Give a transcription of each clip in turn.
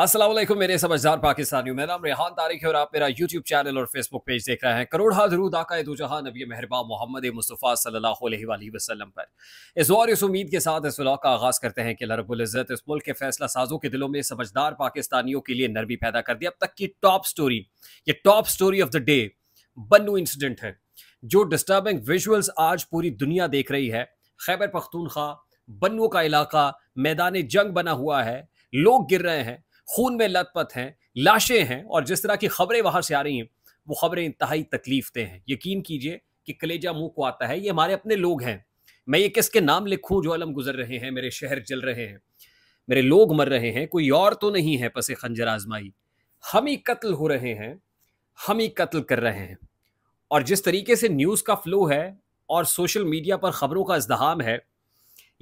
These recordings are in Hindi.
असल मेरे समझदार पाकिस्तानियों मेरा नाम रेहान तारिक है और आप मेरा यूट्यूब चैनल और फेसबुक पेज देख रहे हैं करोड़ दरूद दाका दो जहां नबी मेहरबा मोहम्मद मुस्तफ़ा सल्ला वसलम पर इस और इस उम्मीद के साथ इस व्लॉग का आगाज़ करते हैं कि लरबुल्ज़त इस मुल्क के फैसला साजों के दिलों में समझदार पाकिस्तानियों के लिए नरमी पैदा कर दी अब तक की टॉप स्टोरी ये top story of the day Bannu incident है जो डिस्टर्बिंग विजुअल्स आज पूरी दुनिया देख रही है खैबर पख्तूनख्वा बन्नू का इलाका मैदान जंग बना हुआ है लोग गिर रहे हैं खून में लथपथ हैं लाशें हैं और जिस तरह की खबरें वहां से आ रही हैं वो खबरें इंतहाई तकलीफ दे हैं यकीन कीजिए कि कलेजा मुंह को आता है ये हमारे अपने लोग हैं मैं ये किसके नाम लिखूं जो अलम गुजर रहे हैं मेरे शहर जल रहे हैं मेरे लोग मर रहे हैं कोई और तो नहीं है पसे खंजर आजमाई हम ही कत्ल हो रहे हैं हम ही कत्ल कर रहे हैं और जिस तरीके से न्यूज़ का फ्लो है और सोशल मीडिया पर खबरों का इजहाम है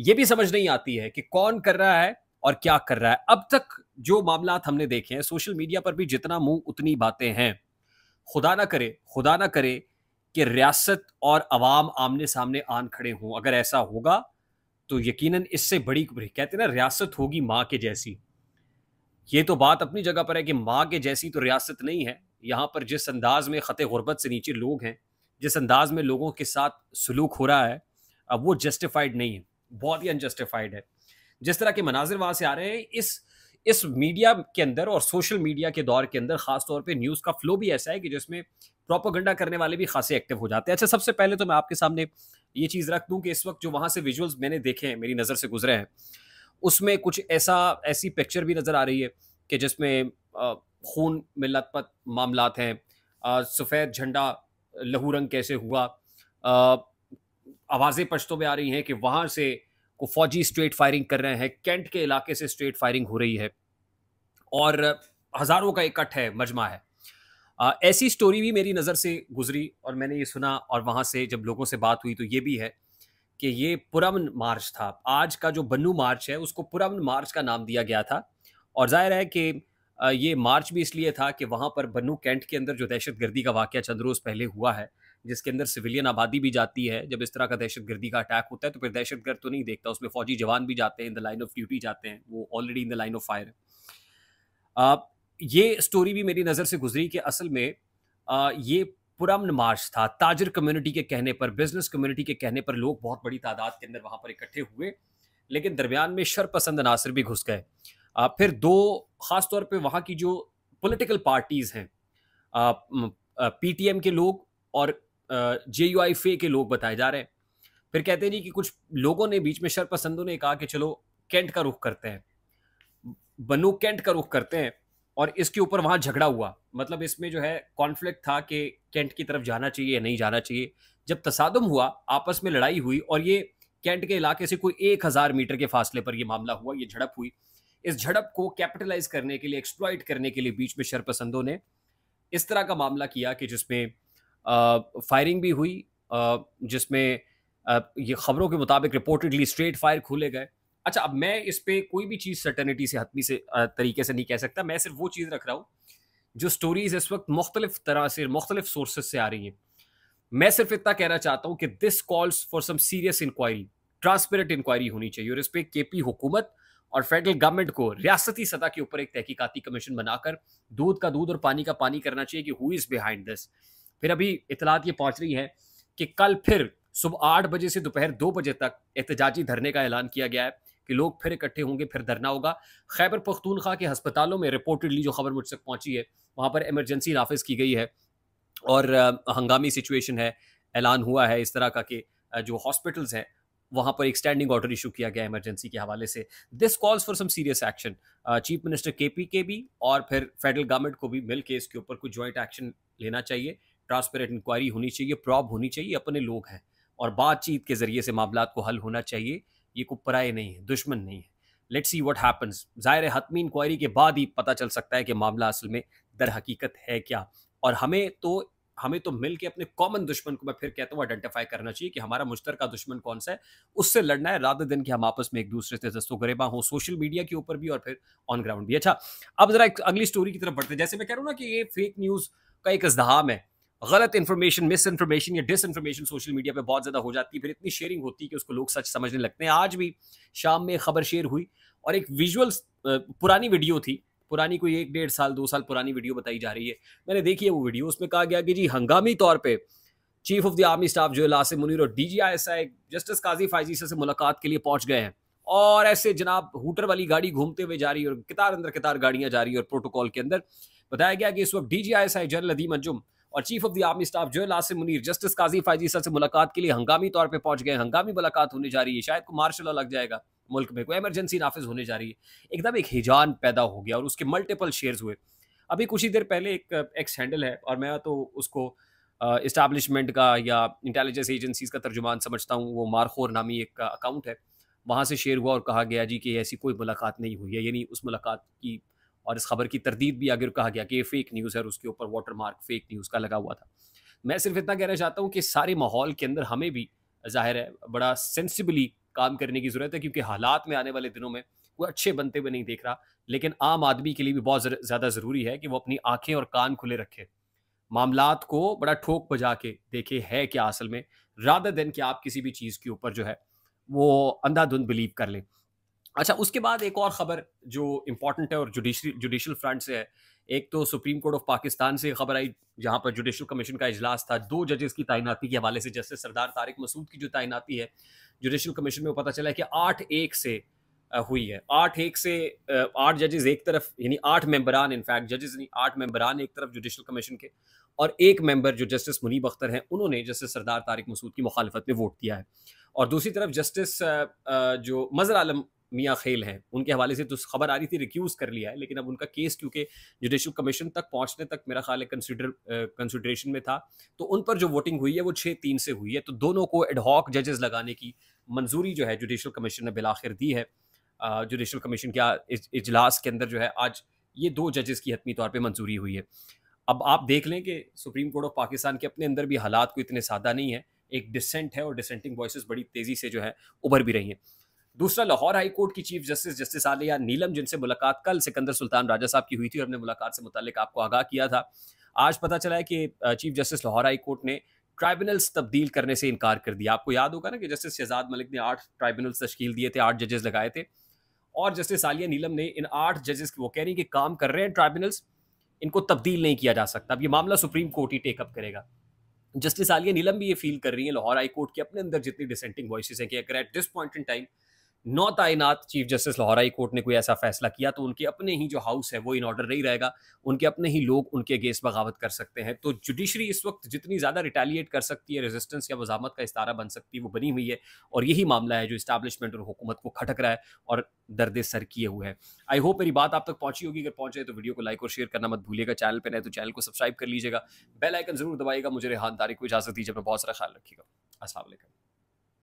ये भी समझ नहीं आती है कि कौन कर रहा है और क्या कर रहा है अब तक जो मामला हमने देखे हैं सोशल मीडिया पर भी जितना मुंह उतनी बातें हैं खुदा ना करे खुदा ना करे कि रियासत और आवाम आमने सामने आन खड़े हों अगर ऐसा होगा तो यकीनन इससे बड़ी कहते हैं ना रियासत होगी माँ के जैसी ये तो बात अपनी जगह पर है कि माँ के जैसी तो रियासत नहीं है यहाँ पर जिस अंदाज में ख़त गुरबत से नीचे लोग हैं जिस अंदाज में लोगों के साथ सलूक हो रहा है अब वो जस्टिफाइड नहीं है बहुत ही अनजस्टिफाइड है जिस तरह के मनाजिर वहाँ से आ रहे हैं इस इस मीडिया के अंदर और सोशल मीडिया के दौर के अंदर खास तौर पे न्यूज़ का फ्लो भी ऐसा है कि जिसमें प्रोपोगंडा करने वाले भी खासे एक्टिव हो जाते हैं अच्छा सबसे पहले तो मैं आपके सामने ये चीज़ रख दूँ कि इस वक्त जो वहाँ से विजुअल्स मैंने देखे हैं मेरी नज़र से गुजरे हैं उसमें कुछ ऐसा ऐसी पिक्चर भी नज़र आ रही है कि जिसमें खून में लतपत मामला हैं सफ़ेद झंडा लहू रंग कैसे हुआ आवाज़ें पश्तों में आ रही हैं कि वहाँ से को फौजी स्ट्रेट फायरिंग कर रहे हैं कैंट के इलाके से स्ट्रेट फायरिंग हो रही है और हज़ारों का इकट्ठ है मजमा है आ, ऐसी स्टोरी भी मेरी नज़र से गुजरी और मैंने ये सुना और वहाँ से जब लोगों से बात हुई तो ये भी है कि ये पुरमन मार्च था आज का जो बन्नू मार्च है उसको पुरमन मार्च का नाम दिया गया था और जाहिर है कि ये मार्च भी इसलिए था कि वहाँ पर बन्नू कैंट के अंदर जो दहशत गर्दी का वाक़ चंद रोज़ पहले हुआ है जिसके अंदर सिविलियन आबादी भी जाती है जब इस तरह का दहशत गर्दी का अटैक होता है तो फिर दहशत गर्द तो नहीं देखता उसमें फौजी जवान भी जाते हैं in the line of duty जाते हैं वो already in the line of fire ये स्टोरी भी मेरी नज़र से गुजरी कि असल में आ, ये पुरमन मार्च था ताजर कम्युनिटी के कहने पर बिजनेस कम्युनिटी के कहने पर लोग बहुत बड़ी तादाद के अंदर वहाँ पर इकट्ठे हुए लेकिन दरमियान में शरपसंद अनासर भी घुस गए फिर दो ख़ास तौर पे वहाँ की जो पॉलिटिकल पार्टीज़ हैं पीटीएम के लोग और जे यू आई फे के लोग बताए जा रहे हैं फिर कहते हैं जी कि कुछ लोगों ने बीच में शरपसंदों ने कहा कि चलो कैंट का रुख करते हैं बनू कैंट का रुख करते हैं और इसके ऊपर वहाँ झगड़ा हुआ मतलब इसमें जो है कॉन्फ्लिक्ट था कि कैंट की तरफ जाना चाहिए या नहीं जाना चाहिए जब तसादम हुआ आपस में लड़ाई हुई और ये कैंट के इलाके से कोई एक हज़ार मीटर के फासले पर यह मामला हुआ ये झड़प हुई इस झड़प को कैपिटलाइज करने के लिए एक्सप्लॉइट करने के लिए बीच में शरपसंदों ने इस तरह का मामला किया कि जिसमें फायरिंग भी हुई जिसमें ये खबरों के मुताबिक रिपोर्टेडली स्ट्रेट फायर खोले गए अच्छा अब मैं इस पर कोई भी चीज़ सर्टेनिटी से हतमी से तरीके से नहीं कह सकता मैं सिर्फ वो चीज़ रख रहा हूँ जो स्टोरीज इस वक्त मुख्तलिफ तरह से मुख्तलिफ सोर्सेज से आ रही हैं मैं सिर्फ इतना कहना चाहता हूँ कि this calls for some serious inquiry transparent inquiry होनी चाहिए और इस पर के पी हुकूमत और फेडरल गवर्नमेंट को रियासती सतह के ऊपर एक तहकीकती कमीशन बनाकर दूध का दूध और पानी का पानी करना चाहिए कि हु इज़ बिहाइंड दिस फिर अभी इतलात ये पहुंच रही है कि कल फिर सुबह आठ बजे से दोपहर दो बजे तक एहतजाजी धरने का ऐलान किया गया है कि लोग फिर इकट्ठे होंगे फिर धरना होगा खैबर पख्तूनख्वा के अस्पतालों में रिपोर्टेडली जो खबर मुझ तक पहुंची है वहाँ पर एमरजेंसी नाफिज की गई है और हंगामी सिचुएशन है ऐलान हुआ है इस तरह का कि जो हॉस्पिटल्स हैं वहाँ पर एक स्टैंडिंग ऑर्डर इशू किया गया इमरजेंसी के हवाले से this calls for some serious action chief minister K P K भी और फिर फेडरल गवर्नमेंट को भी मिल के इसके ऊपर कुछ जॉइंट एक्शन लेना चाहिए ट्रांसपेरेंट इंक्वायरी होनी चाहिए प्रॉब होनी चाहिए अपने लोग हैं और बातचीत के जरिए से मामला को हल होना चाहिए ये को पराय नहीं है दुश्मन नहीं है लेट सी वट हैपन्स ज़ाहिर हतमी इंक्वायरी के बाद ही पता चल सकता है कि मामला असल में दर हकीकत है क्या और हमें तो हमें तो मिल के अपने कॉमन दुश्मन को मैं फिर कहता हूँ आइडेंटिफाई करना चाहिए कि हमारा मुश्तर का दुश्मन कौन सा है उससे लड़ना है रात दिन कि हम आपस में एक दूसरे से दस्तों गरेबा हो सोशल मीडिया के ऊपर भी और फिर ऑन ग्राउंड भी अच्छा अब जरा अगली स्टोरी की तरफ बढ़ते हैं जैसे मैं कह रहा हूँ ना कि ये फेक न्यूज़ का एक इजहाम है गलत इन्फॉर्मेशन मिस इन्फॉर्मेशन या डिस इन्फॉर्मेशन सोशल मीडिया पर बहुत ज़्यादा हो जाती है फिर इतनी शेयरिंग होती है कि उसको लोग सच समझने लगते हैं आज भी शाम में खबर शेयर हुई और एक विजुअल पुरानी वीडियो थी पुरानी कोई एक डेढ़ साल दो साल पुरानी वीडियो बताई जा रही है मैंने देखी है वो वीडियो उसमें कहा गया कि जी हंगामी तौर पर chief of the army staff जो आसिम मुनीर और D G I S I justice Qazi Faez से मुलाकात के लिए पहुंच गए हैं और ऐसे जनाब हूटर वाली गाड़ी घूमते हुए जा रही है और कितार अंदर कितार गाड़ियां जा रही है और प्रोटोकॉल के अंदर बताया गया कि इस वक्त D G I S I general Adeem Anjum और chief of the army staff जो आसिम मुनीर जस्टिस काजी फायजी सर से मुलाकात के लिए हंगामी तौर पर पहुंच गए हंगामी मुलाकात होने जा रही है शायद को मार्शल लग जाएगा मुल्क में कोई एमरजेंसी नाफिज होने जा रही है एकदम एक हिजान पैदा हो गया और उसके मल्टीपल शेयर्स हुए अभी कुछ ही देर पहले एक एक्स हैंडल है और मैं तो उसको इस्टाब्लिशमेंट का या इंटेलिजेंस एजेंसीज का तर्जुमान समझता हूँ वो मारखोर नामी एक अकाउंट है वहाँ से शेयर हुआ और कहा गया जी कि ऐसी कोई मुलाकात नहीं हुई है यानी उस मुलाकात की और इस खबर की तरदीद भी आगे कहा गया कि ये फेक न्यूज़ है और उसके ऊपर वाटर मार्क फेक न्यूज़ का लगा हुआ था मैं सिर्फ इतना कहना चाहता हूँ कि सारे माहौल के अंदर हमें भी जाहिर है बड़ा सेंसिबली काम करने की ज़रूरत है क्योंकि हालात में आने वाले दिनों में कोई अच्छे बनते हुए नहीं देख रहा लेकिन आम आदमी के लिए भी बहुत ज़्यादा ज़रूरी है कि वो अपनी आँखें और कान खुले रखे मामला को बड़ा ठोक बजा के देखे है क्या असल में राधा दिन कि आप किसी भी चीज़ के ऊपर जो है वो अंधाधुंध बिलीव कर लें अच्छा उसके बाद एक और खबर जो इम्पोर्टेंट है और जुडिशरी जुडिशल फ्रंट से है एक तो सुप्रीम कोर्ट ऑफ पाकिस्तान से खबर आई जहां पर जुडिशल कमीशन का इजलास था दो जजेस की तैनाती के हवाले से जस्टिस सरदार तारिक मसूद की जो तैनाती है जुडिशल कमीशन में पता चला है कि आठ एक से हुई है आठ एक से आठ जजेस एक तरफ यानी आठ मेंबरान इनफैक्ट जजेस यानी आठ मेंबरान एक तरफ जुडिशल कमीशन के और एक मेंबर जो जस्टिस मुनीब अख्तर हैं उन्होंने जस्टिस सरदार तारिक मसूद की मुखालफत में वोट दिया है और दूसरी तरफ जस्टिस जो मजर आलम मियाँ खेल हैं उनके हवाले से तो खबर आ रही थी रिक्यूज़ कर लिया है लेकिन अब उनका केस क्योंकि जुडिशल कमीशन तक पहुँचने तक मेरा ख्याल है कंसिडर कंसिड्रेशन में था तो उन पर जो वोटिंग हुई है वो छः तीन से हुई है तो दोनों को एडहॉक जजेस लगाने की मंजूरी जो है जुडिशल कमीशन ने बिलाखिर दी है जुडिशल कमीशन के इजलास के अंदर जो है आज ये दो जजेस की हतमी तौर पर मंजूरी हुई है अब आप देख लें कि सुप्रीम कोर्ट ऑफ पाकिस्तान के अपने अंदर भी हालात को इतने सादा नहीं है एक डिसेंट है और डिसेंटिंग वॉइस बड़ी तेज़ी से जो है उभर भी रही हैं दूसरा लाहौर हाई कोर्ट की chief justice justice Aliya Neelam जिनसे मुलाकात कल सिकंदर सुल्तान राजा साहब की हुई थी और हमने मुलाकात से मुतल आपको आगाह किया था आज पता चला है कि chief justice Lahore high court ने ट्राइब्यूनल्स तब्दील करने से इनकार कर दिया आपको याद होगा ना कि जस्टिस शहजाद मलिक ने आठ ट्राइब्यूनल्स तश्ील दिए थे आठ जजेस लगाए थे और जस्टिस आलिया नीलम ने इन आठ जजेस वो कह रही कि काम कर रहे हैं ट्राइब्यूनल्स इनको तब्दील नहीं किया जा सकता अब ये मामला सुप्रीम कोर्ट ही टेकअप करेगा जस्टिस आलिया नीलम भी ये फील कर रही है लाहौर हाई कोर्ट के अपने अंदर जितनी डिसेंटिंग वॉइस हैं कि अगर at this point in time नौ तैनात chief justice Lahore high court ने कोई ऐसा फैसला किया तो उनके अपने ही जो हाउस है वो इन ऑर्डर नहीं रहेगा उनके अपने ही लोग उनके अगेंस्ट बगावत कर सकते हैं तो जुडिशरी इस वक्त जितनी ज़्यादा रिटेलिएट कर सकती है रेजिस्टेंस या मजामत का इस्तारा बन सकती है वो बनी हुई है और यही मामला है जो इस्टेब्लिशमेंट और हुकूमत को खटक रहा है और दर्द सर किए हुए हैं आई होप मेरी बात आप तक पहुंची होगी अगर पहुंचे तो वीडियो को लाइक और शेयर करना मत भूलिएगा चैनल पर नहीं तो चैनल को सब्सक्राइब कर लीजिएगा बेल आइकन जरूर दबाएगा मुझे रेहान तारीख को इजाजत दीजिए बहुत सारा ख्याल रखिएगा असल